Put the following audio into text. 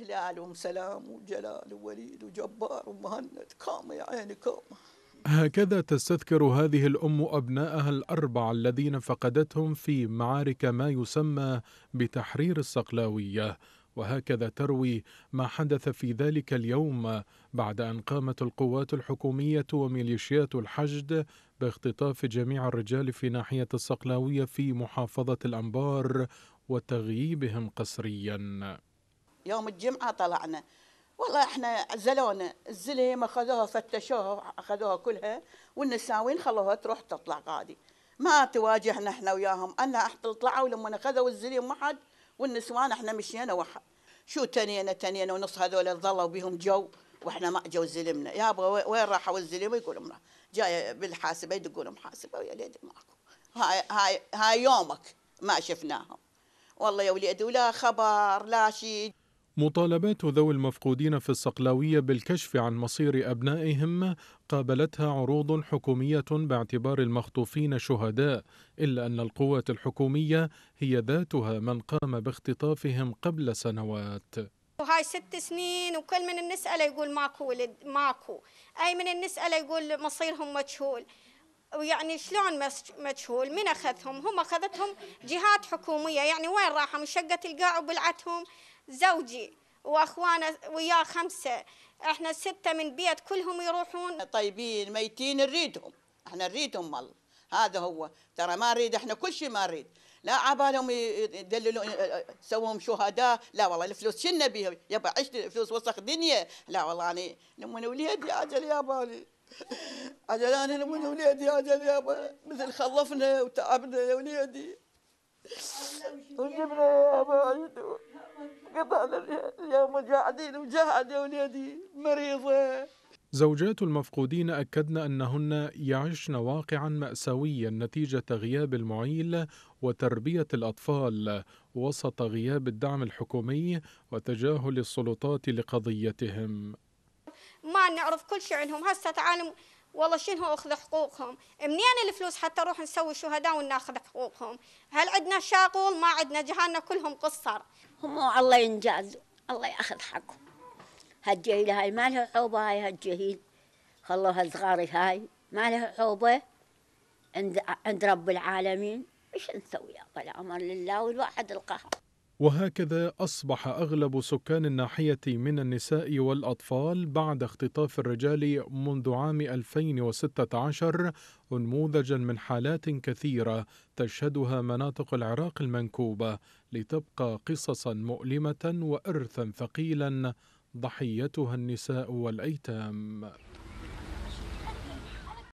وهلال سلام وجلال ووليد وجبار ومهند كام يا عيني كام هكذا تستذكر هذه الأم أبنائها الأربعة الذين فقدتهم في معارك ما يسمى بتحرير الصقلاوية وهكذا تروي ما حدث في ذلك اليوم بعد أن قامت القوات الحكومية وميليشيات الحشد باختطاف جميع الرجال في ناحية الصقلاوية في محافظة الأنبار وتغييبهم قسريا يوم الجمعه طلعنا والله احنا عزلونا الزليم اخذوها فتشوها اخذوها كلها والنساوين خلوها تروح تطلع غادي ما تواجهنا احنا وياهم انا طلعوا لما اخذوا الزليم واحد والنسوان احنا مشينا واحد شو تنينا تنينا ونص هذول ظلوا بهم جو واحنا ما جو زلمنا يا ابغى وين راحوا الزلمه يقول لنا جايه بالحاسبه يدقون محاسبه ويا ليدي ماكو هاي هاي هاي يومك ما شفناهم والله يا وليدي ولا خبر لا شيء مطالبات ذوي المفقودين في الصقلاوية بالكشف عن مصير أبنائهم قابلتها عروض حكومية باعتبار المخطوفين شهداء إلا أن القوات الحكومية هي ذاتها من قام باختطافهم قبل سنوات وهاي ست سنين وكل من نسأله يقول ماكو ولد ماكو أي من نسأله يقول مصيرهم مجهول ويعني شلون مجهول من أخذهم هم أخذتهم جهات حكومية يعني وين راحوا من شقة القاع وبلعتهم زوجي واخوانه وياه خمسه احنا سته من بيت كلهم يروحون طيبين ميتين نريدهم احنا نريدهم والله هذا هو ترى ما نريد احنا كل شيء ما نريد لا عبالهم يدللون سوهم شهداء لا والله الفلوس شنو بيها يبا عشت الفلوس وسخ دنيا لا والله اني لما من وليدي اجل يا بالي أجل أنا من وليدي أجل يابا مثل خلفنا وتعبنا يا وليدي وجبنا يا يابا قطعنا اليوم جاعدين وجاعد يا وليدي مريضة زوجات المفقودين أكدن أنهن يعشن واقعا مأساويا نتيجة غياب المعيل وتربية الأطفال وسط غياب الدعم الحكومي وتجاهل السلطات لقضيتهم ما نعرف كل شيء عنهم هسه تعالوا والله شنو اخذ حقوقهم منين الفلوس حتى نروح نسوي شهداء وناخذ حقوقهم هل عندنا شاغول ما عندنا جهالنا كلهم قصر هم الله ينجاز الله ياخذ حقهم هالجهيل هاي ما لها عوبه هاي هالجهيل خلوها صغاري هاي ما لها عوبه عند عند رب العالمين ايش نسوي يا طال امر لله والواحد القهر وهكذا أصبح أغلب سكان الناحية من النساء والأطفال بعد اختطاف الرجال منذ عام 2016 أنموذجا من حالات كثيرة تشهدها مناطق العراق المنكوبة لتبقى قصصا مؤلمة وإرثا ثقيلا ضحيتها النساء والأيتام